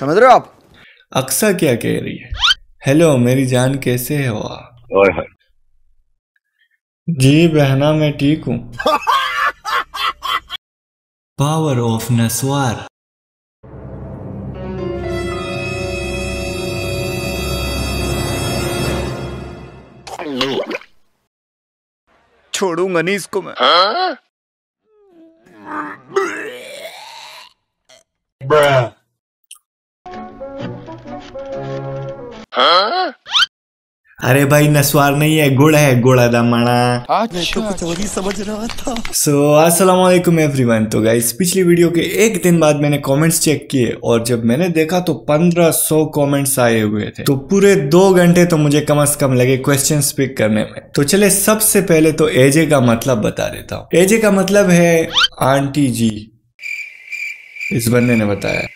समझ रहे हो आप अक्सा क्या कह रही है हेलो मेरी जान कैसे हो आप जी बहना मैं ठीक हूँ पावर ऑफ नस्वार छोड़ूंगा नहीं इसको मैं हाँ? अरे भाई नस्वार नहीं है गुड़ है गुड़ अदा मणा अच्छा। तो कुछ वही समझ रहा था सो अस्सलाम वालेकुम एवरीवन तो गाइस पिछली वीडियो के एक दिन बाद मैंने कमेंट्स चेक किए और जब मैंने देखा तो 1500 कमेंट्स आए हुए थे तो पूरे दो घंटे तो मुझे कम से कम लगे क्वेश्चन पिक करने में तो चले सबसे पहले तो एजे का मतलब बता देता हूँ एजे का मतलब है आंटी जी इस बंदे ने बताया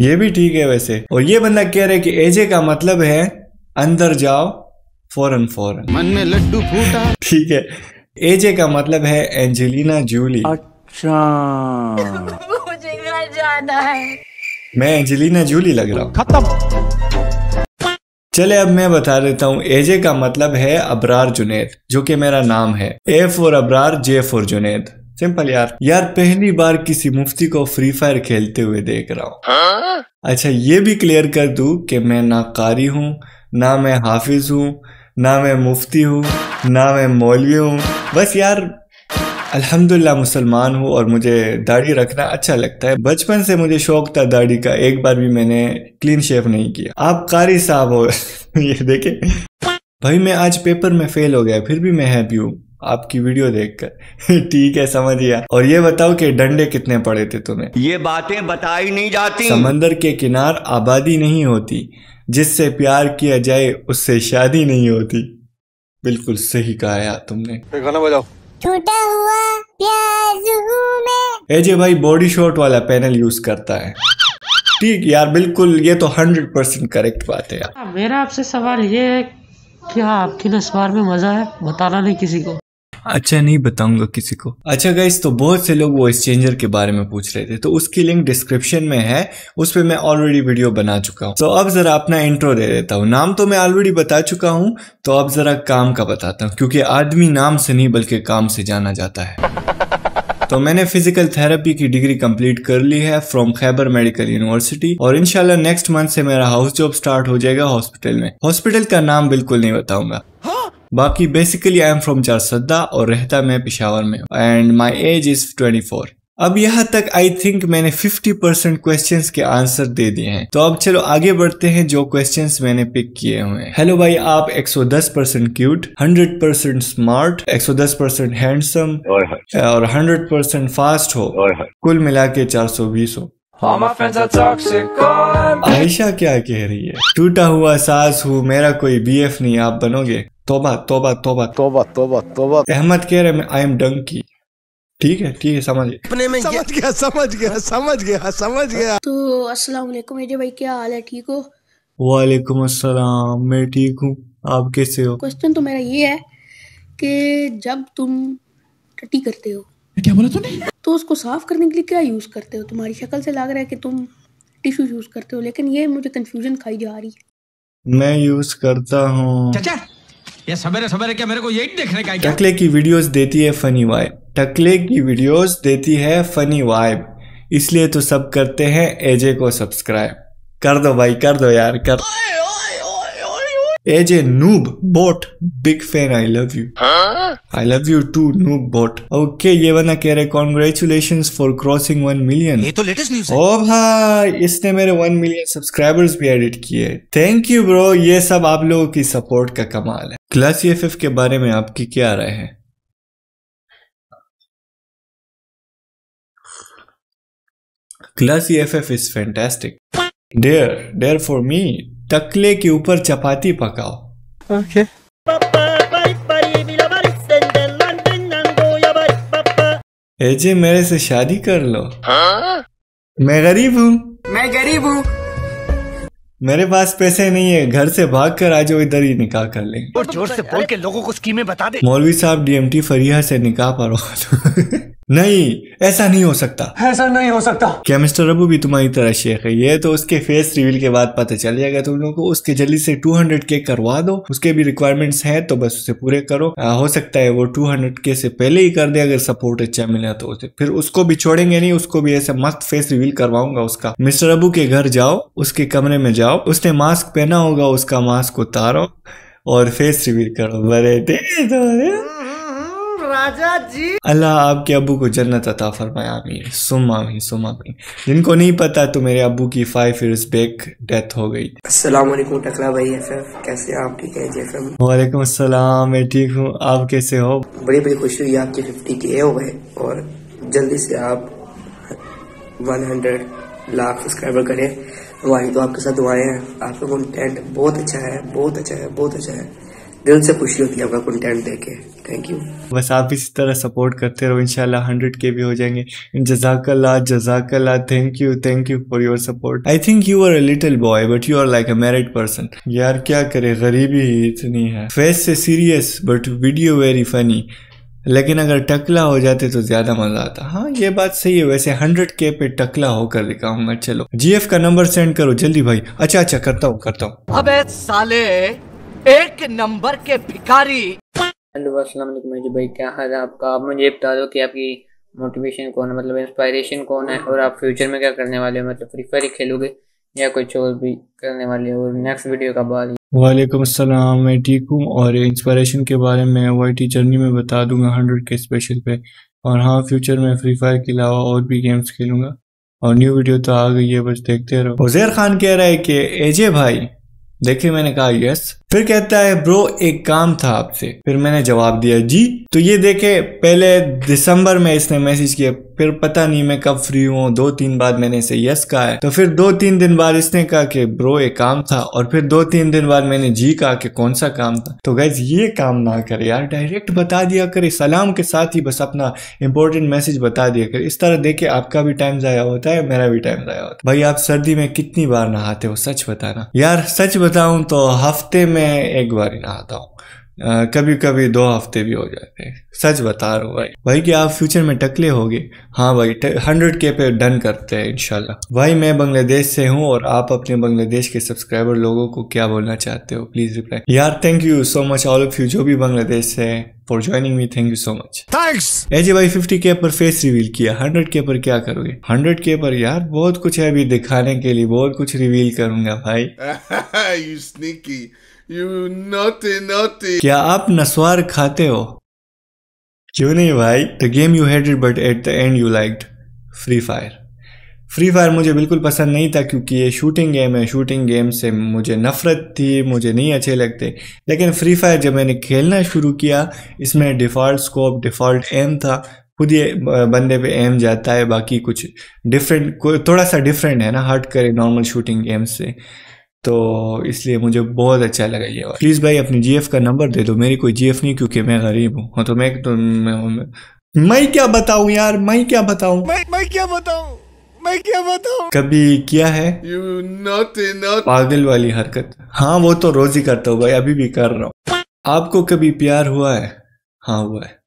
ये भी ठीक है वैसे और ये बंदा कह रहा है कि एजे का मतलब है अंदर जाओ फौरन फौरन मन में लड्डू फूटा ठीक है एजे का मतलब है एंजेलिना जूली अच्छा मुझे घर जाना है मैं एंजेलिना जूली लग रहा हूँ खत्म चले अब मैं बता देता हूँ एजे का मतलब है अबरार जुनेद जो कि मेरा नाम है A for Abrar J for Junaid simple यार यार पहली बार किसी मुफ्ती को फ्री फायर खेलते हुए देख रहा हूँ हाँ? अच्छा ये भी क्लियर कर दू कि मैं ना कारी हूँ ना मैं हाफिज हूँ ना मैं मुफ्ती हूँ ना मैं मौलवी हूँ बस यार अल्हम्दुलिल्लाह मुसलमान हूँ और मुझे दाढ़ी रखना अच्छा लगता है बचपन से मुझे शौक था दाढ़ी का एक बार भी मैंने क्लीन शेव नहीं किया आप कारी साहब हो ये देखे भाई मैं आज पेपर में फेल हो गया फिर भी मैं हैप्पी हूँ आपकी वीडियो देखकर ठीक है समझ गया और ये बताओ कि डंडे कितने पड़े थे तुम्हें ये बातें बताई नहीं जाती समंदर के किनार आबादी नहीं होती जिससे प्यार किया जाए उससे शादी नहीं होती बिल्कुल सही कहा यार तुमने गाना बजाओ छोटा हुआ प्यार हूँ एजे भाई बॉडी शॉर्ट वाला पैनल यूज करता है ठीक यार बिल्कुल ये तो हंड्रेड परसेंट करेक्ट बात है यार मेरा आपसे सवाल ये है क्या आपकी नस्वार में मजा है बताना नहीं किसी को अच्छा नहीं बताऊंगा किसी को अच्छा गाइस तो बहुत से लोग वॉइस चेंजर के बारे में पूछ रहे थे तो उसकी लिंक डिस्क्रिप्शन में है उस पर मैं ऑलरेडी वीडियो बना चुका हूँ तो अब जरा अपना इंट्रो दे देता हूँ नाम तो मैं ऑलरेडी बता चुका हूँ तो अब जरा काम का बताता हूँ क्योंकि आदमी नाम से नहीं बल्कि काम से जाना जाता है तो मैंने फिजिकल थेरेपी की डिग्री कंप्लीट कर ली है फ्रॉम खैबर मेडिकल यूनिवर्सिटी और इनशाला नेक्स्ट मंथ से मेरा हाउस जॉब स्टार्ट हो जाएगा हॉस्पिटल में हॉस्पिटल का नाम बिल्कुल नहीं बताऊंगा बाकी basically I am from Charsadda और रहता मैं पिशावर में and my age is twenty four अब यहाँ तक आई थिंक मैंने 50 परसेंट क्वेश्चन के आंसर दे दिए हैं तो अब चलो आगे बढ़ते हैं जो क्वेश्चन मैंने पिक किए हुए हैं हेलो भाई आप 110 percent cute hundred percent smart एक सौ दस परसेंट हैंडसम और हंड्रेड परसेंट फास्ट हो कुल मिला के चार सौ बीस हो आयशा क्या कह रही है टूटा हुआ सास हूँ मेरा कोई बी नहीं आप बनोगे तोबा तोबा तोबा तोबा तोबा तोबा अहमद कह रहे आई एम डंकी ठीक है ठीक है समझ अपने में समझ गया समझ गया समझ गया समझ गया तो अस्सलाम वालेकुम मेरे भाई क्या हाल है ठीक हो वालेकुम अस्सलाम मैं ठीक हूँ आप कैसे हो क्वेश्चन तो मेरा ये है कि जब तुम टट्टी करते हो क्या बोला तूने तो उसको साफ करने के लिए क्या यूज करते हो तुम्हारी शक्ल से लग रहा है कि तुम टिश्यू यूज करते हो लेकिन ये मुझे कंफ्यूजन खाई जा रही है मैं यूज करता हूँ चाचा ये सबेरे सबेरे क्या मेरे को यही देखने का टकले की वीडियोस देती है फनी वाइब टकले की वीडियोस देती है फनी वाइब इसलिए तो सब करते हैं एजे को सब्सक्राइब कर दो भाई कर दो यार कर ओए, ओए। As a noob bot big fan I love you I love you too noob bot okay ये बना कह रहे congratulation for crossing one million ये तो लेटेस्ट न्यूज ओ भाई इसने मेरे वन मिलियन सब्सक्राइबर्स भी एडिट किए थैंक यू ब्रो ये सब आप लोगों की सपोर्ट का कमाल है क्लास एफ e के बारे में आपकी क्या राय है Classy e FF is fantastic. Dare, dare for me, टकले के ऊपर चपाती पकाओ ओके एजे मेरे से शादी कर लो हाँ? मैं गरीब हूँ मैं गरीब हूँ मेरे पास पैसे नहीं है घर से भाग कर आज इधर ही निकाह कर ले और जोर से बोल के लोगों को स्कीमें बता दे मौलवी साहब डीएमटी फरिया से निकाह पर नहीं ऐसा नहीं हो सकता ऐसा नहीं हो सकता क्या मिस्टर अबू भी तुम्हारी तरह शेख है ये तो उसके फेस रिवील के बाद पता चल जाएगा तुम लोगों को उसके जल्दी से 200 के करवा दो उसके भी रिक्वायरमेंट्स हैं तो बस उसे पूरे करो आ, हो सकता है वो 200 के से पहले ही कर दे अगर सपोर्ट अच्छा मिला तो उसे फिर उसको भी छोड़ेंगे नहीं उसको भी ऐसे मस्त फेस रिवील करवाऊंगा उसका मिस्टर अबू के घर जाओ उसके कमरे में जाओ उसने मास्क पहना होगा उसका मास्क उतारो और फेस रिवील करो बड़े राजा जी अल्लाह आपके अबू को जन्नत अता फरमाया आमीन सुम आमीन सुम आमीन जिनको नहीं पता तो मेरे अबू की फाइव इयर्स बैक डेथ हो गई अस्सलाम वालेकुम टकला भाई एफएफ कैसे आप ठीक है जेएफएम वालेकुम अस्सलाम मैं ठीक हूँ आप कैसे हो बड़ी बड़ी खुशी हुई आपके फिफ्टी के हो गए और जल्दी से आप वन हंड्रेड लाख सब्सक्राइबर करें हमारी तो आपके साथ दुआएं हैं आपका कंटेंट बहुत अच्छा है बहुत अच्छा है बहुत अच्छा है दिल से खुशी होती है आपका कंटेंट देख के थैंक यू बस आप इसी तरह सपोर्ट करते रहो इंशाल्लाह हंड्रेड के भी हो जाएंगे जजाकल्ला जजाकल्ला thank you thank you for your support I think you are a little boy but you are like a married person यार क्या करे गरीबी ही इतनी है फेस से serious but video very funny लेकिन अगर टकला हो जाते तो ज्यादा मजा आता हाँ ये बात सही है वैसे हंड्रेड के पे टकला होकर दिखाऊंगा चलो जीएफ का नंबर सेंड करो जल्दी भाई अच्छा अच्छा करता हूँ करता हूँ अब साले एक नंबर के भिखारी हेलो अस्सलाम वालेकुम भाई क्या हाल है आपका आप मुझे बता दो कि आपकी मोटिवेशन कौन है मतलब इंस्पायरेशन कौन है और आप फ्यूचर में क्या करने वाले हो मतलब फ्री फायर ही खेलोगे या कुछ और भी करने वाले हो और नेक्स्ट वीडियो का बाद वालेकुम अस्सलाम मैं ठीक हूँ और इंस्पायरेशन के बारे में वाई टी जर्नी में बता दूंगा हंड्रेड के स्पेशल पे और हाँ फ्यूचर में फ्री फायर के अलावा और भी गेम्स खेलूंगा और न्यू वीडियो तो आ गई है बस देखते रहो उजैर खान कह रहा है कि एजे भाई देखिए मैंने कहा यस फिर कहता है ब्रो एक काम था आपसे फिर मैंने जवाब दिया जी तो ये देखे पहले दिसंबर में इसने मैसेज किया फिर पता नहीं मैं कब फ्री हूँ दो तीन बार मैंने इसे यस कहा है तो फिर दो तीन दिन बाद इसने कहा कि ब्रो ये काम था और फिर दो तीन दिन बाद मैंने जी कहा कि कौन सा काम था तो गैस ये काम ना करे यार डायरेक्ट बता दिया करे सलाम के साथ ही बस अपना इंपॉर्टेंट मैसेज बता दिया करे इस तरह देखे आपका भी टाइम जाया होता है मेरा भी टाइम जाया होता है भाई आप सर्दी में कितनी बार नहाते हो सच बताना यार सच बताऊ तो हफ्ते में एक बार ही नहाता हूँ आ, कभी कभी दो हफ्ते भी हो जाते हैं सच बता रहा हूँ भाई भाई कि आप फ्यूचर में टकले होगे हाँ भाई हंड्रेड के पे डन करते हैं इनशाला भाई मैं बांग्लादेश से हूँ और आप अपने बांग्लादेश के सब्सक्राइबर लोगों को क्या बोलना चाहते हो प्लीज रिप्लाई यार thank you so much all of you जो भी बांग्लादेश से है for joining me thank you so much thanks AJ भाई 50k पर फेस रिवील किया 100k पर क्या करोगे 100k पर यार बहुत कुछ है अभी दिखाने के लिए बहुत कुछ रिवील करूंगा भाई यू नोटी नोटी क्या आप नस्वार खाते हो क्यों नहीं भाई the game you hated but at the end you liked free fire free fire मुझे बिल्कुल पसंद नहीं था क्योंकि ये शूटिंग गेम है शूटिंग गेम से मुझे नफ़रत थी मुझे नहीं अच्छे लगते लेकिन फ्री फायर जब मैंने खेलना शुरू किया इसमें डिफ़ॉल्ट स्कोप डिफ़ॉल्ट एम था खुद ये बंदे पे एम जाता है बाकी कुछ डिफरेंट थोड़ा सा डिफरेंट है ना हट करे नॉर्मल शूटिंग गेम से तो इसलिए मुझे बहुत अच्छा लगा ये प्लीज़ भाई अपनी जीएफ का नंबर दे दो मेरी कोई जीएफ नहीं क्योंकि मैं गरीब हूँ हाँ तो मैं तो मैं, मैं, मैं क्या बताऊँ यार मैं क्या बताऊँ मैं, मैं क्या बताऊँ मैं क्या बताऊँ कभी किया है पागल वाली हरकत हाँ वो तो रोज ही करता हूँ भाई अभी भी कर रहा हूँ आपको कभी प्यार हुआ है हाँ हुआ है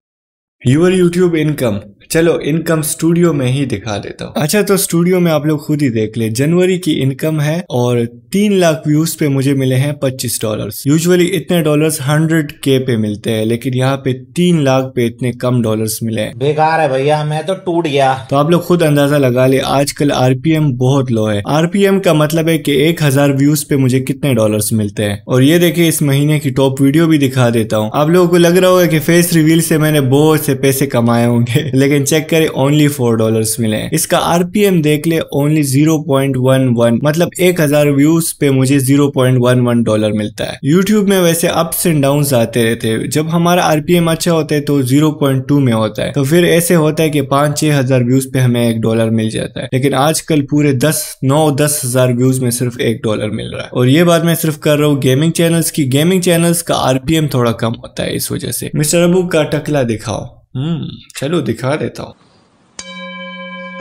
यूर यूट्यूब इनकम चलो इनकम स्टूडियो में ही दिखा देता हूँ अच्छा तो स्टूडियो में आप लोग खुद ही देख ले जनवरी की इनकम है और तीन लाख व्यूज पे मुझे मिले हैं पच्चीस डॉलर यूजुअली इतने डॉलर हंड्रेड के पे मिलते हैं लेकिन यहाँ पे तीन लाख पे इतने कम डॉलर मिले हैं बेकार है भैया मैं तो टूट गया तो आप लोग खुद अंदाजा लगा ले आजकल आरपीएम बहुत लो है आरपीएम का मतलब है की एक हजार व्यूज पे मुझे कितने डॉलर मिलते हैं और ये देखे इस महीने की टॉप वीडियो भी दिखा देता हूँ आप लोगों को लग रहा होगा की फेस रिवील से मैंने बहुत से पैसे कमाए होंगे लेकिन सेकेंड चेक करें ओनली फोर डॉलर मिले इसका आरपीएम देख ले only zero point one one मतलब एक हजार व्यूज पे मुझे zero point one one dollar मिलता है यूट्यूब में वैसे अप्स एंड डाउन आते रहते हैं जब हमारा आरपीएम अच्छा होता है तो जीरो पॉइंट टू में होता है तो फिर ऐसे होता है कि पांच छह हजार व्यूज पे हमें एक डॉलर मिल जाता है लेकिन आजकल पूरे दस नौ दस हजार व्यूज में सिर्फ एक डॉलर मिल रहा है और ये बात मैं सिर्फ कर रहा हूँ गेमिंग चैनल्स की गेमिंग चैनल्स का आरपीएम थोड़ा कम होता है इस वजह से मिस्टर अबू का टकला दिखाओ हम्म चलो दिखा देता हूँ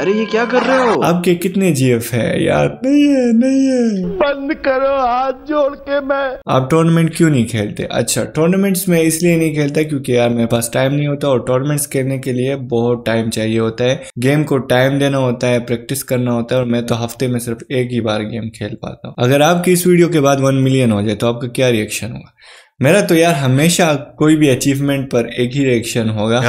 अरे ये क्या कर रहे हो आपके कितने जीएफ है यार नहीं है नहीं है बंद करो हाथ जोड़ के मैं आप टूर्नामेंट क्यों नहीं खेलते अच्छा टूर्नामेंट्स में इसलिए नहीं खेलता क्योंकि यार मेरे पास टाइम नहीं होता और टूर्नामेंट्स खेलने के लिए बहुत टाइम चाहिए होता है गेम को टाइम देना होता है प्रैक्टिस करना होता है और मैं तो हफ्ते में सिर्फ एक ही बार गेम खेल पाता हूँ अगर आपकी इस वीडियो के बाद वन मिलियन हो जाए तो आपका क्या रिएक्शन होगा मेरा तो यार हमेशा कोई भी अचीवमेंट पर एक ही रिएक्शन होगा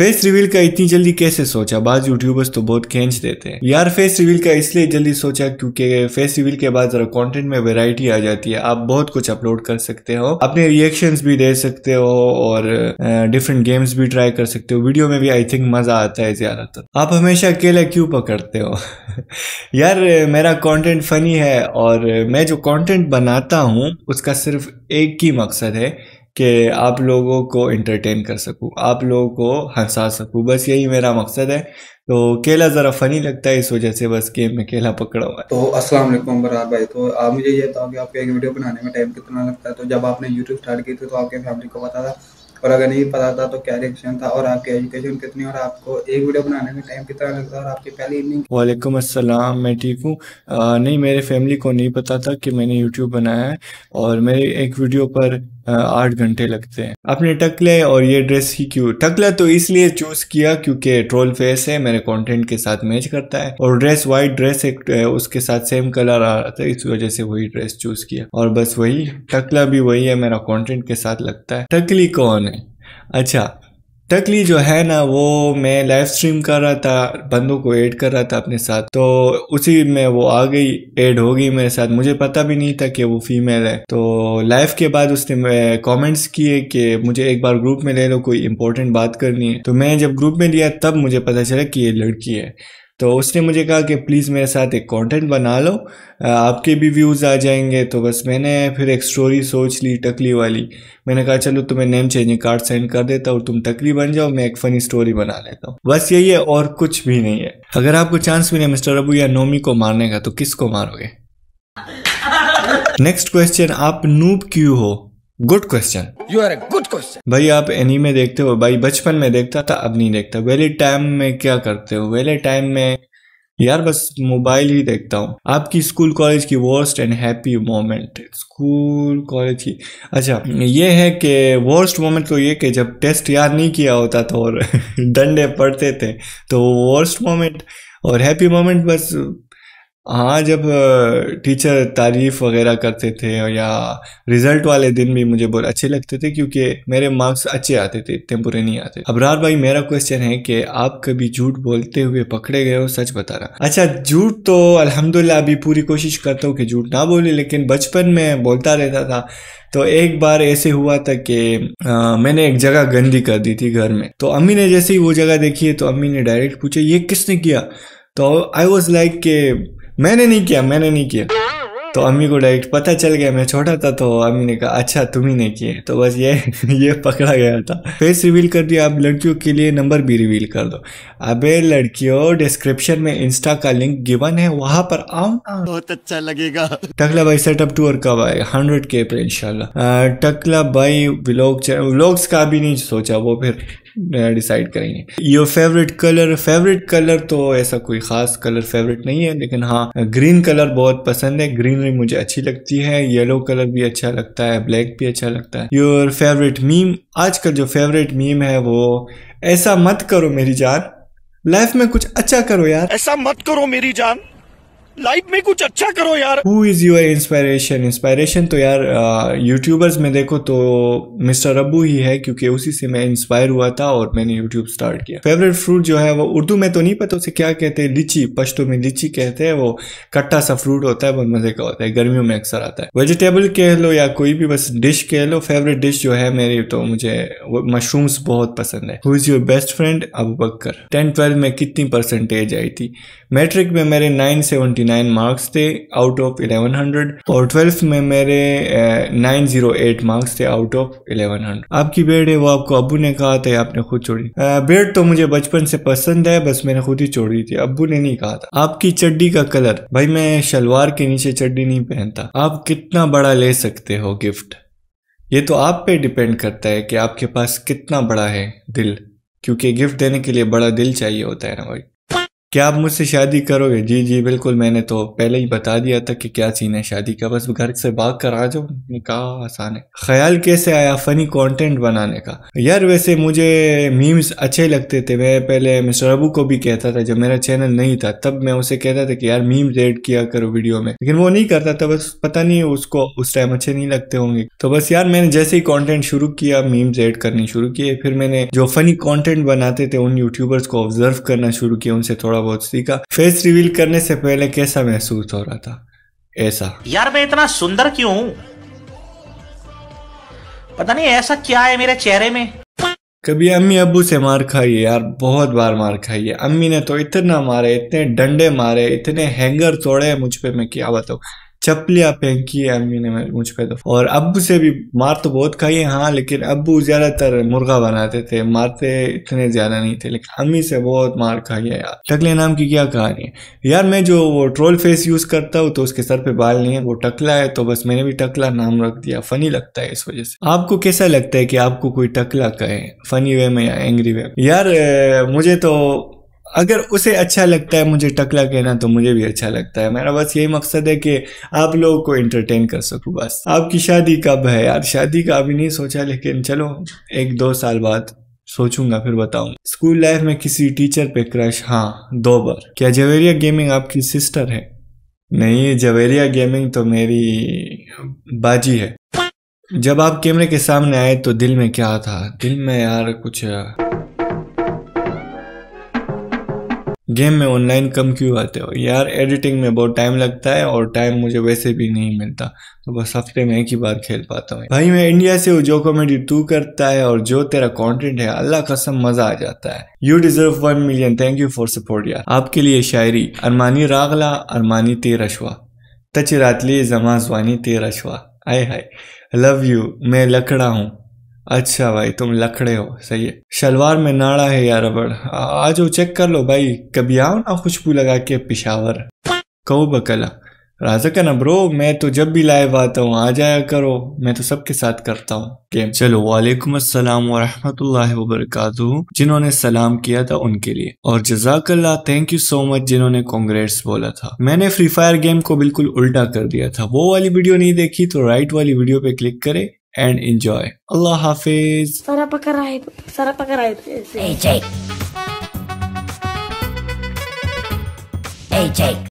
फेस रिवील का इतनी जल्दी कैसे सोचा बाद यूट्यूबर्स तो बहुत खेच देते हैं यार फेस रिवील का इसलिए जल्दी सोचा क्योंकि फेस रिवील के बाद जरा कंटेंट में वेराइटी आ जाती है आप बहुत कुछ अपलोड कर सकते हो अपने रिएक्शंस भी दे सकते हो और डिफरेंट गेम्स भी ट्राई कर सकते हो वीडियो में भी आई थिंक मजा आता है ज्यादातर आप हमेशा अकेला क्यों पकड़ते हो यार मेरा कॉन्टेंट फनी है और मैं जो कॉन्टेंट बनाता हूँ उसका सिर्फ एक ही मकसद है कि आप लोगों को इंटरटेन कर सकूँ आप लोगों को हंसा सकूँ बस यही मेरा मकसद है तो केला ज़रा फ़नी लगता है इस वजह से बस गेम में केला पकड़ा हुआ है तो अस्सलाम वालेकुम बरार भाई तो आप मुझे ये बताओ कि आपको एक वीडियो बनाने में टाइम कितना लगता है तो जब आपने यूट्यूब स्टार्ट की थी तो आपके फैमिली को पता था और अगर नहीं पता था तो क्या रिएक्शन था और आपकी एजुकेशन कितनी और आपको एक वीडियो बनाने में टाइम कितना लगता है और आपकी पहली इवनिंग वालेकुम अस्सलाम मैं ठीक हूँ नहीं मेरे फैमिली को नहीं पता था कि मैंने यूट्यूब बनाया है और मेरे एक वीडियो पर आठ घंटे लगते हैं आपने टकले और ये ड्रेस ही क्यों टकला तो इसलिए चूज किया क्योंकि ट्रोल फेस है मेरे कंटेंट के साथ मैच करता है और ड्रेस वाइट ड्रेस एक उसके साथ सेम कलर आ रहा था इस वजह से वही ड्रेस चूज किया और बस वही टकला भी वही है मेरा कंटेंट के साथ लगता है टकली कौन है अच्छा टकली जो है ना वो मैं लाइव स्ट्रीम कर रहा था बंदों को ऐड कर रहा था अपने साथ तो उसी में वो आ गई ऐड हो गई मेरे साथ मुझे पता भी नहीं था कि वो फीमेल है तो लाइव के बाद उसने कमेंट्स किए कि मुझे एक बार ग्रुप में ले लो कोई इम्पोर्टेंट बात करनी है तो मैं जब ग्रुप में लिया तब मुझे पता चला कि ये लड़की है तो उसने मुझे कहा कि प्लीज़ मेरे साथ एक कंटेंट बना लो आपके भी व्यूज़ आ जाएंगे तो बस मैंने फिर एक स्टोरी सोच ली टकली वाली मैंने कहा चलो तुम्हें नेम चेंजिंग कार्ड सेंड कर देता और तुम टकली बन जाओ मैं एक फ़नी स्टोरी बना लेता हूँ बस यही है और कुछ भी नहीं है अगर आपको चांस मिले मिस्टर अबू या नोमी को मारने का तो किस मारोगे नेक्स्ट क्वेश्चन आप नूब क्यों हो good question you are good question भाई आप एनी में देखते हो भाई बचपन में देखता था अब नहीं देखता वेले टाइम में क्या करते हो वेले टाइम में यार बस मोबाइल ही देखता हूँ आपकी स्कूल कॉलेज की worst and happy moment school college की अच्छा ये है कि वर्स्ट मोमेंट तो ये कि जब टेस्ट याद नहीं किया होता था तो और डंडे पड़ते थे तो वर्स्ट मोमेंट और हैप्पी मोमेंट बस हाँ जब टीचर तारीफ वगैरह करते थे या रिजल्ट वाले दिन भी मुझे बहुत अच्छे लगते थे क्योंकि मेरे मार्क्स अच्छे आते थे इतने बुरे नहीं आते अबरार भाई मेरा क्वेश्चन है कि आप कभी झूठ बोलते हुए पकड़े गए हो सच बता रहा अच्छा झूठ तो अल्हम्दुलिल्लाह अभी पूरी कोशिश करता हूँ कि झूठ ना बोले लेकिन बचपन में बोलता रहता था तो एक बार ऐसे हुआ था कि मैंने एक जगह गंदी कर दी थी घर में तो अम्मी ने जैसे ही वो जगह देखी है तो अम्मी ने डायरेक्ट पूछा ये किसने किया तो आई वॉज लाइक के मैंने नहीं किया मैंने नहीं किया तो अम्मी को डायरेक्ट पता चल गया मैं छोटा था तो अम्मी ने कहा अच्छा तुम ही नहीं किए तो बस ये ये पकड़ा गया था फेस रिवील कर दिया आप लड़कियों के लिए नंबर भी रिवील कर दो अबे लड़कियों डिस्क्रिप्शन में इंस्टा का लिंक गिवन है वहां पर आओ बहुत अच्छा लगेगा टकला भाई सेटअप टूर कब आएगा हंड्रेड के पे इनशाला टकला भाई व्लॉग्स का भी नहीं सोचा वो फिर डिसाइड करेंगे your favourite colour favourite colour तो ऐसा कोई ख़ास कलर फेवरेट नहीं है लेकिन हाँ ग्रीन कलर बहुत पसंद है ग्रीनरी मुझे अच्छी लगती है येलो कलर भी अच्छा लगता है ब्लैक भी अच्छा लगता है योर फेवरेट मीम आजकल जो फेवरेट मीम है वो ऐसा मत करो मेरी जान लाइफ में कुछ अच्छा करो यार ऐसा मत करो मेरी जान लाइफ में कुछ अच्छा करो यार who is your inspiration inspiration तो यार यूट्यूबर्स में देखो तो मिस्टर अबू ही है क्योंकि उसी से मैं इंस्पायर हुआ था और मैंने यूट्यूब स्टार्ट किया फेवरेट फ्रूट जो है वो उर्दू में तो नहीं पता उसे क्या कहते हैं लीची पश्तो में लीची कहते हैं वो कट्टा सा फ्रूट होता है बहुत मजे का होता है गर्मियों में अक्सर आता है वेजिटेबल कह लो या कोई भी बस डिश कह लो फेवरेट डिश जो है मेरी तो मुझे मशरूम्स बहुत पसंद है who is your best friend Abu Bakr ten twelve में कितनी परसेंटेज आई थी मैट्रिक में मेरे नाइन 79 मार्क्स थे आउट ऑफ 1100 और ट्वेल्थ में मेरे 908 मार्क्स थे आउट ऑफ 1100 आपकी बेड है वो आपको अबू ने कहा था या आपने खुद छोड़ी बेड तो मुझे बचपन से पसंद है बस मैंने खुद ही छोड़ी थी अबू ने नहीं कहा था आपकी चड्डी का कलर भाई मैं शलवार के नीचे चड्डी नहीं पहनता आप कितना बड़ा ले सकते हो गिफ्ट ये तो आप पे डिपेंड करता है कि आपके पास कितना बड़ा है दिल क्योंकि गिफ्ट देने के लिए बड़ा दिल चाहिए होता है ना भाई क्या आप मुझसे शादी करोगे जी जी बिल्कुल मैंने तो पहले ही बता दिया था कि क्या सीन है शादी का बस घर से बात कर आ जाओ निकाह आसान है ख्याल कैसे आया फनी कंटेंट बनाने का यार वैसे मुझे मीम्स अच्छे लगते थे मैं पहले मिस्टर अबू को भी कहता था जब मेरा चैनल नहीं था तब मैं उसे कहता था कि यार मीम्स एड किया करो वीडियो में लेकिन वो नहीं करता था बस पता नहीं उसको उस टाइम अच्छे नहीं लगते होंगे तो बस यार मैंने जैसे ही कॉन्टेंट शुरू किया मीम्स एड करनी शुरू किए फिर मैंने जो फनी कॉन्टेंट बनाते थे उन यूट्यूबर्स को ऑब्जर्व करना शुरू किया उनसे थोड़ा बाबोचती का फेस रिवील करने से पहले कैसा महसूस हो रहा था ऐसा यार मैं इतना सुंदर क्यों हूँ पता नहीं ऐसा क्या है मेरे चेहरे में कभी अम्मी अबू से मार खाई है यार बहुत बार मार खाई है अम्मी ने तो इतना मारे इतने डंडे मारे इतने हैंगर तोड़े मुझ पे मैं क्या बताऊँ चपलियाँ फेंकी अम्मी ने मुझ पे तो और अबू से भी मार तो बहुत खाई है हाँ लेकिन अबू ज्यादातर मुर्गा बनाते थे मारते इतने ज्यादा नहीं थे लेकिन अम्मी से बहुत मार खाई है यार टकले नाम की क्या कहानी है यार मैं जो वो ट्रोल फेस यूज करता हूँ तो उसके सर पे बाल नहीं है वो टकला है तो बस मैंने भी टकला नाम रख दिया फनी लगता है इस वजह से आपको कैसा लगता है कि आपको कोई टकला कहे फनी वे में या एंग्री वे यार मुझे तो अगर उसे अच्छा लगता है मुझे टकला कहना तो मुझे भी अच्छा लगता है मेरा बस यही मकसद है कि आप लोगों को एंटरटेन कर सकूँ बस आपकी शादी कब है यार शादी का अभी नहीं सोचा लेकिन चलो एक दो साल बाद सोचूंगा फिर बताऊं स्कूल लाइफ में किसी टीचर पे क्रश हाँ दो बार क्या जवेरिया गेमिंग आपकी सिस्टर है नहीं जवेरिया गेमिंग तो मेरी बाजी है जब आप कैमरे के सामने आए तो दिल में क्या था दिल में यार कुछ गेम में ऑनलाइन कम क्यों आते हो यार एडिटिंग में बहुत टाइम लगता है और टाइम मुझे वैसे भी नहीं मिलता तो बस हफ्ते में एक ही बार खेल पाता हूँ भाई मैं इंडिया से हूँ जो कॉमेडी तू करता है और जो तेरा कंटेंट है अल्लाह कसम मजा आ जाता है you deserve one million thank you for support यार आपके लिए शायरी अरमानी रागला अरमानी तेरशवा तच रातली जमा जवानी तेरशवा आय हाय लव यू मैं लकड़ा हूँ अच्छा भाई तुम लकड़े हो सही है शलवार में नाड़ा है यार रबड़ आज वो चेक कर लो भाई कभी आओ ना खुशबू लगा के पिशावर कहो बकला राजा का ना ब्रो मैं तो जब भी लाइव आता हूँ आ जाया करो मैं तो सबके साथ करता हूँ चलो वालेकुम अस्सलाम वरहमतुल्लाहि वबरकातु जिन्होंने सलाम किया था उनके लिए और जजाकल्ला थैंक यू सो मच जिन्होंने कांग्रेस बोला था मैंने फ्री फायर गेम को बिल्कुल उल्टा कर दिया था वो वाली वीडियो नहीं देखी तो राइट वाली वीडियो पे क्लिक करे and enjoy. Allah Hafiz. Sarah pakarai. Sarah pakarai. Hey Jake. Hey Jake.